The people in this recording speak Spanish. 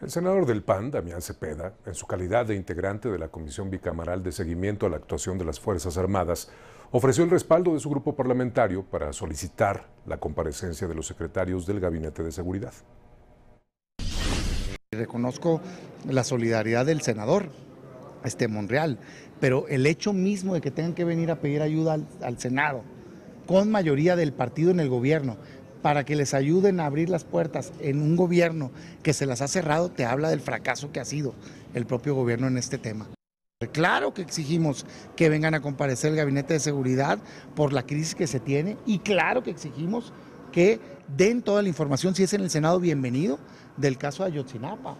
El senador del PAN, Damián Cepeda, en su calidad de integrante de la Comisión Bicameral de Seguimiento a la Actuación de las Fuerzas Armadas, ofreció el respaldo de su grupo parlamentario para solicitar la comparecencia de los secretarios del Gabinete de Seguridad. Reconozco la solidaridad del senador este, Monreal, pero el hecho mismo de que tengan que venir a pedir ayuda al Senado, con mayoría del partido en el gobierno, para que les ayuden a abrir las puertas en un gobierno que se las ha cerrado, te habla del fracaso que ha sido el propio gobierno en este tema. Claro que exigimos que vengan a comparecer el gabinete de seguridad por la crisis que se tiene y claro que exigimos que den toda la información, si es en el Senado, bienvenido, del caso de Ayotzinapa.